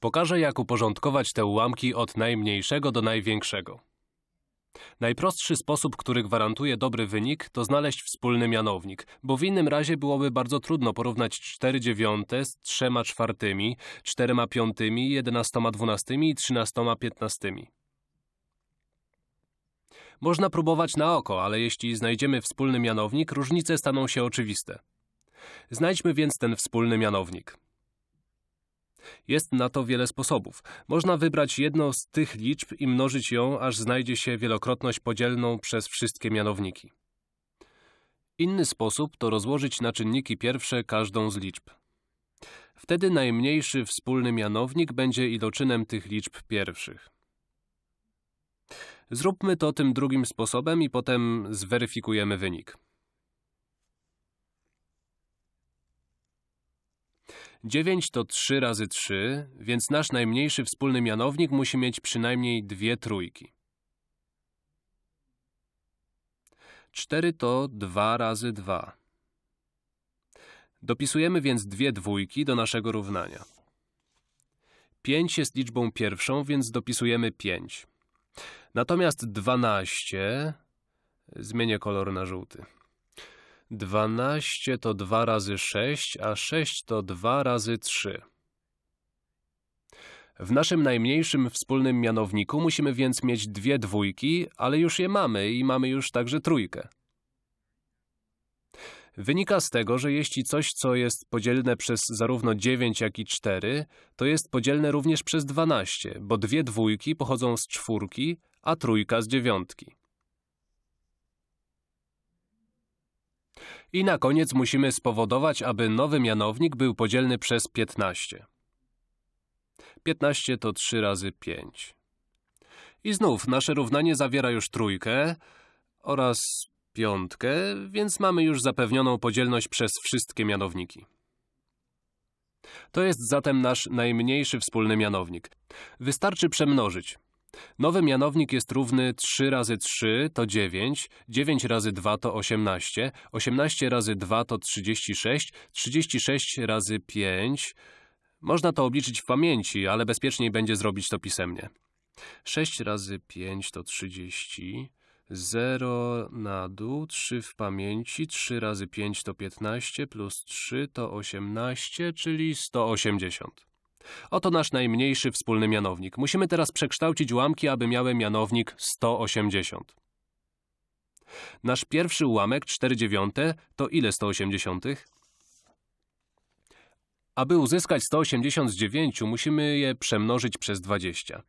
Pokażę, jak uporządkować te ułamki od najmniejszego do największego. Najprostszy sposób, który gwarantuje dobry wynik, to znaleźć wspólny mianownik, bo w innym razie byłoby bardzo trudno porównać 4 dziewiąte z 3 czwartymi, 4 piątymi, 11 dwunastymi i 13 piętnastymi. Można próbować na oko, ale jeśli znajdziemy wspólny mianownik, różnice staną się oczywiste. Znajdźmy więc ten wspólny mianownik. Jest na to wiele sposobów. Można wybrać jedną z tych liczb i mnożyć ją, aż znajdzie się wielokrotność podzielną przez wszystkie mianowniki. Inny sposób to rozłożyć na czynniki pierwsze każdą z liczb. Wtedy najmniejszy wspólny mianownik będzie iloczynem tych liczb pierwszych. Zróbmy to tym drugim sposobem i potem zweryfikujemy wynik. 9 to 3 razy 3, więc nasz najmniejszy wspólny mianownik musi mieć przynajmniej dwie trójki. 4 to 2 razy 2. Dopisujemy więc dwie dwójki do naszego równania. 5 jest liczbą pierwszą, więc dopisujemy 5. Natomiast 12... Zmienię kolor na żółty. Dwanaście to dwa razy sześć, a sześć to dwa razy trzy. W naszym najmniejszym wspólnym mianowniku musimy więc mieć dwie dwójki, ale już je mamy i mamy już także trójkę. Wynika z tego, że jeśli coś, co jest podzielne przez zarówno 9, jak i 4, to jest podzielne również przez 12, bo dwie dwójki pochodzą z czwórki, a trójka z dziewiątki. I na koniec musimy spowodować, aby nowy mianownik był podzielny przez 15. 15 to 3 razy 5. I znów nasze równanie zawiera już trójkę oraz piątkę, więc mamy już zapewnioną podzielność przez wszystkie mianowniki. To jest zatem nasz najmniejszy wspólny mianownik. Wystarczy przemnożyć. Nowy mianownik jest równy 3 razy 3 to 9, 9 razy 2 to 18, 18 razy 2 to 36, 36 razy 5... Można to obliczyć w pamięci, ale bezpieczniej będzie zrobić to pisemnie. 6 razy 5 to 30, 0 na dół, 3 w pamięci, 3 razy 5 to 15, plus 3 to 18, czyli 180. Oto nasz najmniejszy wspólny mianownik. Musimy teraz przekształcić ułamki, aby miały mianownik 180. Nasz pierwszy ułamek, 4 dziewiąte, to ile 180? Aby uzyskać 189, musimy je przemnożyć przez 20.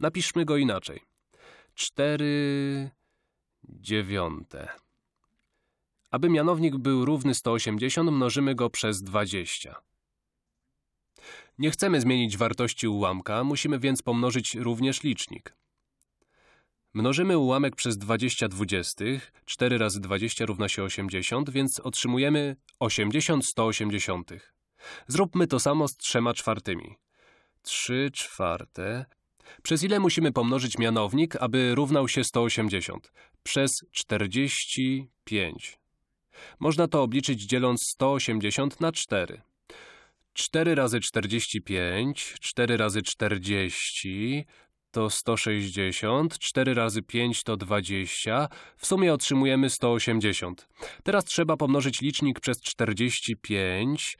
Napiszmy go inaczej. 4 dziewiąte. Aby mianownik był równy 180, mnożymy go przez 20. Nie chcemy zmienić wartości ułamka, musimy więc pomnożyć również licznik. Mnożymy ułamek przez 20 dwudziestych, 4 razy 20 równa się 80, więc otrzymujemy 80 180. Zróbmy to samo z 3 czwartymi. 3 czwarte. Przez ile musimy pomnożyć mianownik, aby równał się 180? Przez 45. Można to obliczyć dzieląc 180 na 4. 4 razy 45, 4 razy 40 to 160, 4 razy 5 to 20, w sumie otrzymujemy 180. Teraz trzeba pomnożyć licznik przez 45,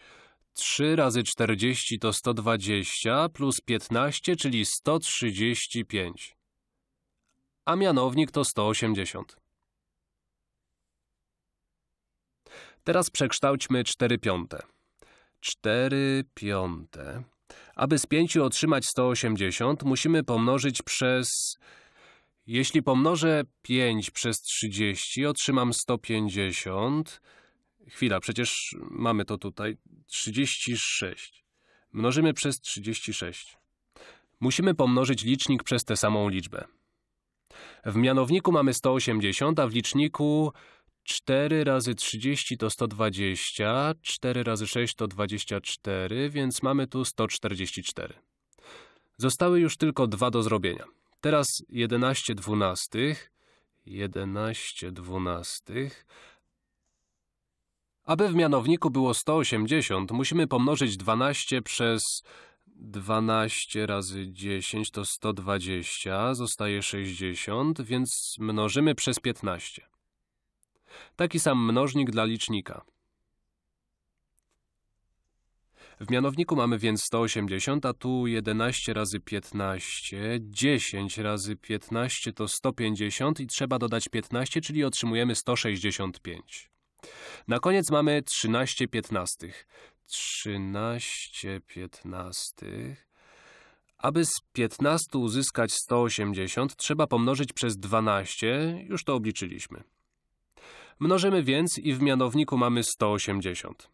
3 razy 40 to 120 plus 15, czyli 135. A mianownik to 180. Teraz przekształćmy 4 piąte. 4 piąte. Aby z 5 otrzymać 180, musimy pomnożyć przez... Jeśli pomnożę 5 przez 30, otrzymam 150. Chwila, przecież mamy to tutaj. 36. Mnożymy przez 36. Musimy pomnożyć licznik przez tę samą liczbę. W mianowniku mamy 180, a w liczniku 4 razy 30 to 120, 4 razy 6 to 24, więc mamy tu 144. Zostały już tylko dwa do zrobienia. Teraz 11 dwunastych, 11 dwunastych. Aby w mianowniku było 180, musimy pomnożyć 12 przez 12 razy 10 to 120, zostaje 60, więc mnożymy przez 15. Taki sam mnożnik dla licznika. W mianowniku mamy więc 180, a tu 11 razy 15, 10 razy 15 to 150 i trzeba dodać 15, czyli otrzymujemy 165. Na koniec mamy 13 piętnastych. 13 piętnastych. Aby z 15 uzyskać 180, trzeba pomnożyć przez 12, już to obliczyliśmy. Mnożymy więc i w mianowniku mamy 180.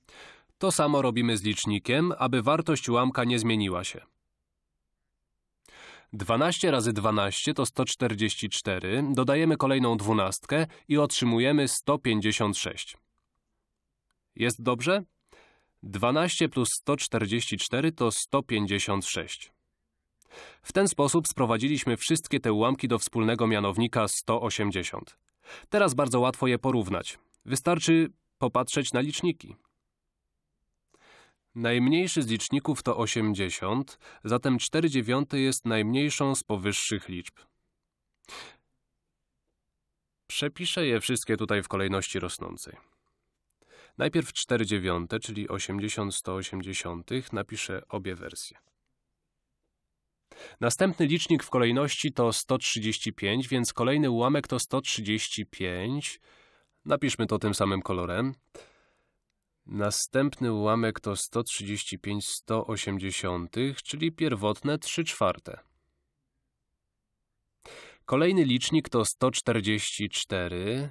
To samo robimy z licznikiem, aby wartość ułamka nie zmieniła się. 12 razy 12 to 144, dodajemy kolejną dwunastkę i otrzymujemy 156. Jest dobrze? 12 plus 144 to 156. W ten sposób sprowadziliśmy wszystkie te ułamki do wspólnego mianownika 180. Teraz bardzo łatwo je porównać. Wystarczy popatrzeć na liczniki. Najmniejszy z liczników to 80, zatem 4 dziewiąte jest najmniejszą z powyższych liczb. Przepiszę je wszystkie tutaj w kolejności rosnącej. Najpierw 4 dziewiąte, czyli 80 180, napiszę obie wersje. Następny licznik w kolejności to 135, więc kolejny ułamek to 135. Napiszmy to tym samym kolorem. Następny ułamek to 135 180, czyli pierwotne 3 czwarte. Kolejny licznik to 144.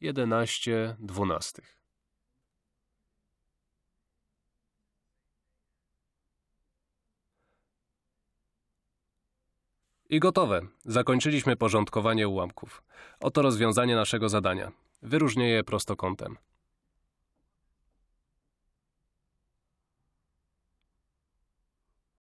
jedenaście dwunastych. I gotowe. Zakończyliśmy porządkowanie ułamków. Oto rozwiązanie naszego zadania. Wyróżnię je prostokątem.